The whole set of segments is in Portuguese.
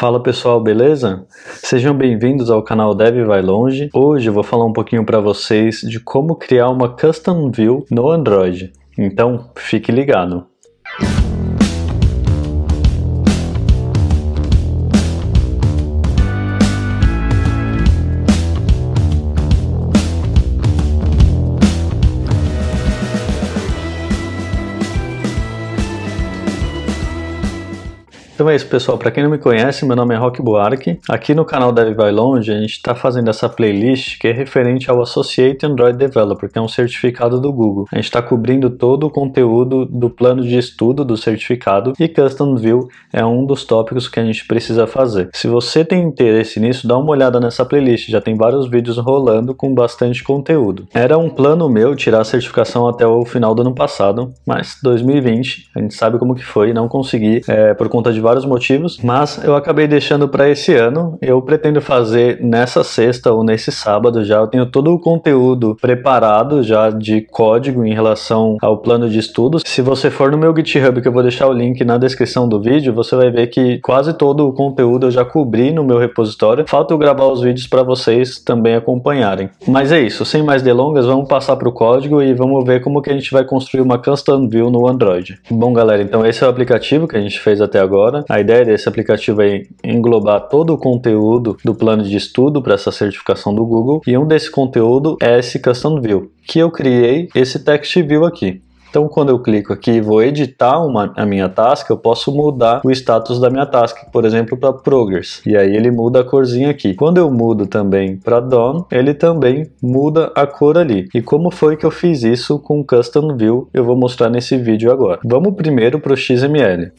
Fala pessoal, beleza? Sejam bem-vindos ao canal Dev Vai Longe. Hoje eu vou falar um pouquinho para vocês de como criar uma Custom View no Android. Então, fique ligado. Então é isso, pessoal. Para quem não me conhece, meu nome é Rock Buarque. Aqui no canal Dev Vai Longe, a gente está fazendo essa playlist que é referente ao Associate Android Developer, que é um certificado do Google. A gente está cobrindo todo o conteúdo do plano de estudo do certificado e Custom View é um dos tópicos que a gente precisa fazer. Se você tem interesse nisso, dá uma olhada nessa playlist. Já tem vários vídeos rolando com bastante conteúdo. Era um plano meu tirar a certificação até o final do ano passado, mas 2020, a gente sabe como que foi, não consegui é, por conta de vários motivos, mas eu acabei deixando para esse ano. Eu pretendo fazer nessa sexta ou nesse sábado já. Eu tenho todo o conteúdo preparado já de código em relação ao plano de estudos. Se você for no meu GitHub, que eu vou deixar o link na descrição do vídeo, você vai ver que quase todo o conteúdo eu já cobri no meu repositório. Falta eu gravar os vídeos para vocês também acompanharem. Mas é isso, sem mais delongas, vamos passar para o código e vamos ver como que a gente vai construir uma custom view no Android. Bom, galera, então esse é o aplicativo que a gente fez até agora. A ideia desse aplicativo é englobar todo o conteúdo do plano de estudo para essa certificação do Google e um desse conteúdo é esse Custom View, que eu criei esse Text View aqui. Então, quando eu clico aqui e vou editar uma, a minha task, eu posso mudar o status da minha task, por exemplo, para Progress. E aí ele muda a corzinha aqui. Quando eu mudo também para Dawn, ele também muda a cor ali. E como foi que eu fiz isso com Custom View, eu vou mostrar nesse vídeo agora. Vamos primeiro para o XML.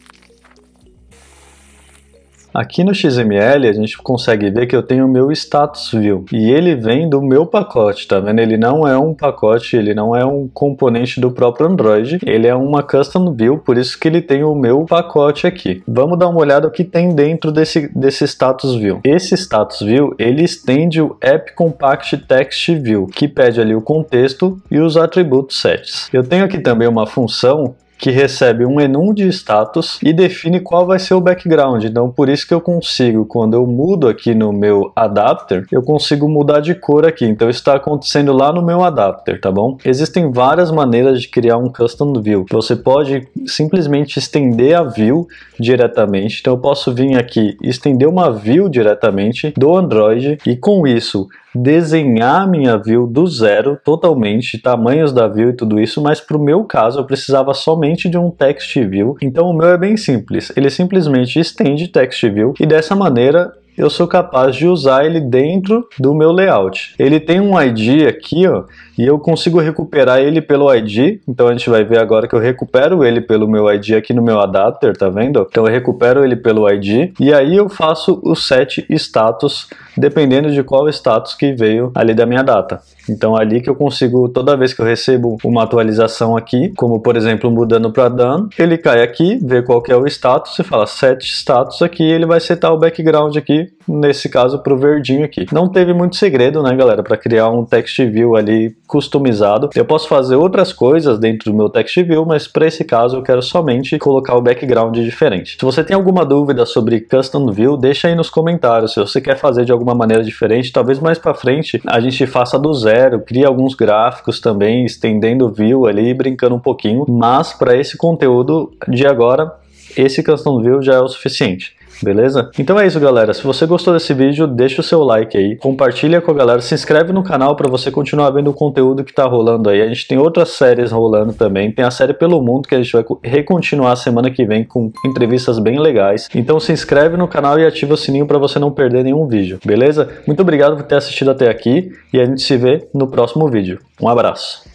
Aqui no XML a gente consegue ver que eu tenho o meu status view e ele vem do meu pacote, tá vendo? Ele não é um pacote, ele não é um componente do próprio Android, ele é uma custom view, por isso que ele tem o meu pacote aqui. Vamos dar uma olhada o que tem dentro desse, desse status view. Esse status view, ele estende o app compact text view, que pede ali o contexto e os atributos sets. Eu tenho aqui também uma função que recebe um enum de status e define qual vai ser o background. Então, por isso que eu consigo, quando eu mudo aqui no meu adapter, eu consigo mudar de cor aqui. Então, isso está acontecendo lá no meu adapter, tá bom? Existem várias maneiras de criar um custom view. Você pode simplesmente estender a view diretamente. Então, eu posso vir aqui, estender uma view diretamente do Android e com isso desenhar minha view do zero totalmente, tamanhos da view e tudo isso, mas para o meu caso eu precisava somente diferente de um text view. Então o meu é bem simples, ele simplesmente estende text view e dessa maneira eu sou capaz de usar ele dentro do meu layout. Ele tem um ID aqui, ó, e eu consigo recuperar ele pelo ID. Então a gente vai ver agora que eu recupero ele pelo meu ID aqui no meu adapter, tá vendo? Então eu recupero ele pelo ID e aí eu faço o set status dependendo de qual status que veio ali da minha data. Então ali que eu consigo, toda vez que eu recebo uma atualização aqui, como por exemplo mudando para done, ele cai aqui, vê qual que é o status e fala set status aqui, ele vai setar o background aqui nesse caso para o verdinho aqui. Não teve muito segredo, né, galera, para criar um text view ali customizado. Eu posso fazer outras coisas dentro do meu text view, mas para esse caso eu quero somente colocar o background diferente. Se você tem alguma dúvida sobre custom view, deixa aí nos comentários. Se você quer fazer de alguma maneira diferente, talvez mais para frente a gente faça do zero, cria alguns gráficos também, estendendo o view ali, brincando um pouquinho. Mas para esse conteúdo de agora, esse custom view já é o suficiente. Beleza? Então é isso, galera. Se você gostou desse vídeo, deixa o seu like aí, compartilha com a galera, se inscreve no canal para você continuar vendo o conteúdo que tá rolando aí. A gente tem outras séries rolando também. Tem a série Pelo Mundo que a gente vai recontinuar semana que vem com entrevistas bem legais. Então se inscreve no canal e ativa o sininho para você não perder nenhum vídeo, beleza? Muito obrigado por ter assistido até aqui e a gente se vê no próximo vídeo. Um abraço.